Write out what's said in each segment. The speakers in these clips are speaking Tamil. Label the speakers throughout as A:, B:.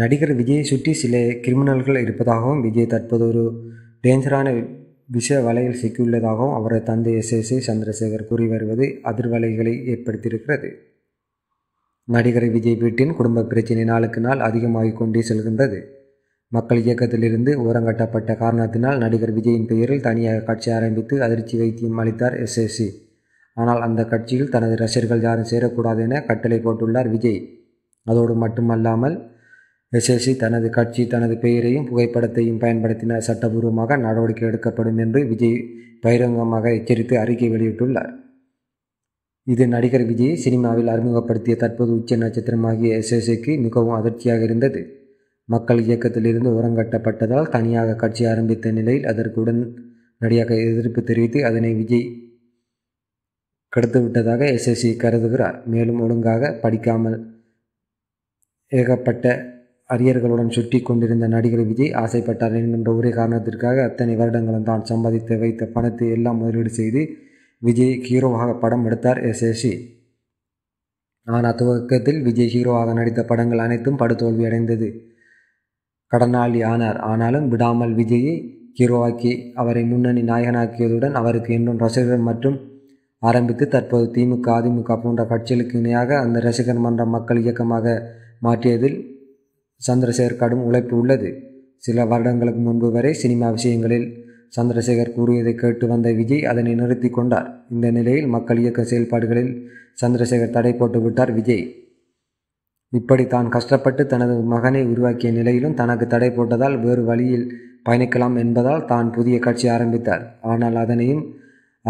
A: நடிகர் விஜயை சுற்றி சில கிரிமினல்கள் இருப்பதாகவும் விஜய் தற்போது ஒரு டேஞ்சரான விஷ வலையில் சிக்கியுள்ளதாகவும் அவரது தந்தை எஸ் எஸ் சந்திரசேகர் கூறி வருவது அதிர்வலைகளை ஏற்படுத்தியிருக்கிறது நடிகர் விஜய் வீட்டின் குடும்ப பிரச்சினை நாளுக்கு நாள் அதிகமாகிக் கொண்டே செல்கின்றது மக்கள் இயக்கத்திலிருந்து ஓரங்கட்டப்பட்ட காரணத்தினால் நடிகர் விஜயின் பெயரில் தனியாக கட்சி ஆரம்பித்து அதிர்ச்சி வைத்தியம் அளித்தார் எஸ்எஸ்சி ஆனால் அந்த கட்சியில் தனது ரசிகர்கள் யாரும் சேரக்கூடாது என கட்டளை போட்டுள்ளார் விஜய் அதோடு மட்டுமல்லாமல் எஸ்எஸ்சி தனது கட்சி தனது பெயரையும் புகைப்படத்தையும் பயன்படுத்தின சட்டபூர்வமாக நடவடிக்கை எடுக்கப்படும் என்று விஜய் பகிரங்கமாக எச்சரித்து அறிக்கை வெளியிட்டுள்ளார் இது நடிகர் விஜயை சினிமாவில் அறிமுகப்படுத்திய தற்போது உச்ச நட்சத்திரமாகிய எஸ்எஸ்சிக்கு மிகவும் அதிர்ச்சியாக இருந்தது மக்கள் இயக்கத்திலிருந்து உரங்கட்டப்பட்டதால் தனியாக கட்சி ஆரம்பித்த நிலையில் அதற்கு நடிகாக எதிர்ப்பு தெரிவித்து அதனை விஜய் கடத்துவிட்டதாக எஸ்எஸ்சி கருதுகிறார் மேலும் ஒழுங்காக படிக்காமல் ஏகப்பட்ட அரியர்களுடன் சுற்றி கொண்டிருந்த நடிகர் விஜய் ஆசைப்பட்டார் என்கின்ற ஒரே காரணத்திற்காக அத்தனை வருடங்களும் தான் சம்பாதித்து வைத்த பணத்தை எல்லாம் முதலீடு செய்து விஜய் ஹீரோவாக படம் எடுத்தார் எஸ் சி ஆனால் துவக்கத்தில் விஜய் ஹீரோவாக நடித்த படங்கள் அனைத்தும் படுதோல்வி அடைந்தது கடனாளி ஆனார் ஆனாலும் விடாமல் விஜயை ஹீரோவாக்கி அவரை முன்னணி நாயகனாக்கியதுடன் அவருக்கு இன்னும் ரசிகர் மற்றும் ஆரம்பித்து தற்போது திமுக அதிமுக போன்ற கட்சிகளுக்கு இணையாக அந்த ரசிகர் மன்ற மக்கள் இயக்கமாக மாற்றியதில் சந்திரசேகர் கடும் உழைப்பு உள்ளது சில வருடங்களுக்கு முன்பு வரை சினிமா விஷயங்களில் சந்திரசேகர் கூறியதை கேட்டு வந்த விஜய் அதனை நிறுத்தி கொண்டார் இந்த நிலையில் மக்கள் இயக்க செயல்பாடுகளில் சந்திரசேகர் தடை போட்டு விட்டார் விஜய் இப்படி தான் கஷ்டப்பட்டு தனது மகனை உருவாக்கிய நிலையிலும் தனக்கு தடை போட்டதால் வேறு வழியில் பயணிக்கலாம் என்பதால் தான் புதிய கட்சி ஆரம்பித்தார் ஆனால் அதனையும்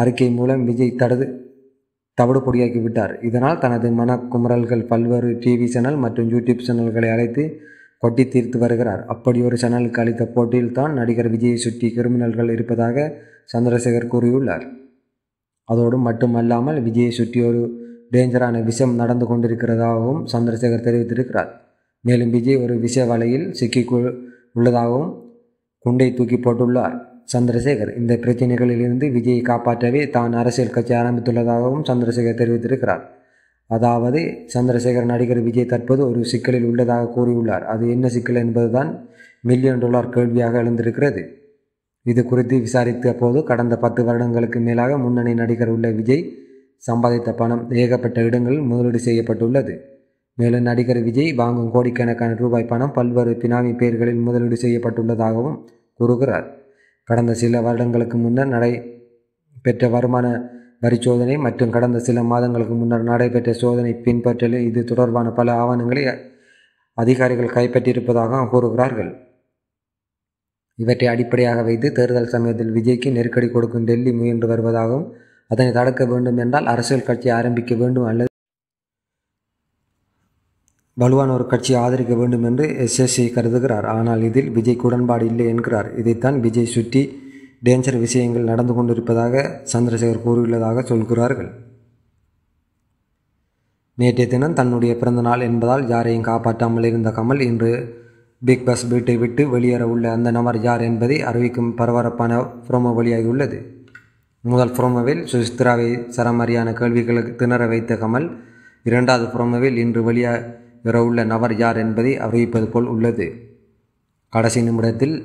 A: அறிக்கை மூலம் விஜய் தடது தவிடு பொடியாக்கி விட்டார் இதனால் தனது மனக்குமுறல்கள் பல்வேறு டிவி சேனல் மற்றும் யூடியூப் சேனல்களை அழைத்து கொட்டி தீர்த்து வருகிறார் அப்படி ஒரு சேனலுக்கு அளித்த போட்டியில் தான் நடிகர் விஜயை சுற்றி கிரிமினல்கள் இருப்பதாக சந்திரசேகர் கூறியுள்ளார் அதோடு மட்டுமல்லாமல் விஜயை சுற்றி ஒரு டேஞ்சரான விஷம் நடந்து கொண்டிருக்கிறதாகவும் சந்திரசேகர் தெரிவித்திருக்கிறார் மேலும் விஜய் ஒரு விஷ வலையில் சிக்கி உள்ளதாகவும் குண்டை தூக்கி போட்டுள்ளார் சந்திரசேகர் இந்த பிரச்சனைகளிலிருந்து விஜயை காப்பாற்றவே தான் அரசியல் கட்சி ஆரம்பித்துள்ளதாகவும் சந்திரசேகர் தெரிவித்திருக்கிறார் அதாவது சந்திரசேகர் நடிகர் விஜய் தற்போது ஒரு சிக்கலில் உள்ளதாக கூறியுள்ளார் அது என்ன சிக்கல் என்பதுதான் மில்லியன் டாலர் கேள்வியாக எழுந்திருக்கிறது இது குறித்து விசாரித்த போது கடந்த பத்து வருடங்களுக்கு மேலாக முன்னணி நடிகர் உள்ள விஜய் சம்பாதித்த பணம் ஏகப்பட்ட இடங்களில் முதலீடு செய்யப்பட்டுள்ளது மேலும் நடிகர் விஜய் வாங்கும் கோடிக்கணக்கான ரூபாய் பணம் பல்வேறு பினாமி பெயர்களில் முதலீடு செய்யப்பட்டுள்ளதாகவும் கூறுகிறார் கடந்த சில வருடங்களுக்கு முன்னர் நடை பெற்ற வருமான பரிசோதனை மற்றும் கடந்த சில மாதங்களுக்கு முன்னர் நடைபெற்ற சோதனை பின்பற்றலில் இது தொடர்பான பல ஆவணங்களை அதிகாரிகள் கைப்பற்றியிருப்பதாக கூறுகிறார்கள் இவற்றை அடிப்படையாக வைத்து தேர்தல் சமயத்தில் விஜய்க்கு நெருக்கடி கொடுக்கும் டெல்லி முயன்று வருவதாகவும் அதனை தடுக்க வேண்டும் என்றால் அரசியல் கட்சியை ஆரம்பிக்க வேண்டும் அல்லது வலுவான ஒரு கட்சியை ஆதரிக்க வேண்டும் என்று எஸ்எஸ்சி கருதுகிறார் ஆனால் இதில் விஜய்க்கு உடன்பாடு இல்லை என்கிறார் இதைத்தான் விஜய் சுட்டி டேஞ்சர் விஷயங்கள் நடந்து கொண்டிருப்பதாக சந்திரசேகர் கூறியுள்ளதாக சொல்கிறார்கள் நேற்றைய தினம் தன்னுடைய பிறந்த நாள் என்பதால் யாரையும் காப்பாற்றாமல் இருந்த கமல் இன்று பிக் பாஸ் வீட்டை விட்டு வெளியேற உள்ள அந்த நபர் யார் என்பதை அறிவிக்கும் பரபரப்பான புரோமோ வெளியாகியுள்ளது முதல் புரோமோவில் சுசித்ராவை சரமாரியான கேள்விகளுக்கு திணற வைத்த கமல் இரண்டாவது புரோமோவில் இன்று வெளியேற உள்ள நபர் யார் என்பதை அறிவிப்பது போல் உள்ளது கடைசி நிமிடத்தில்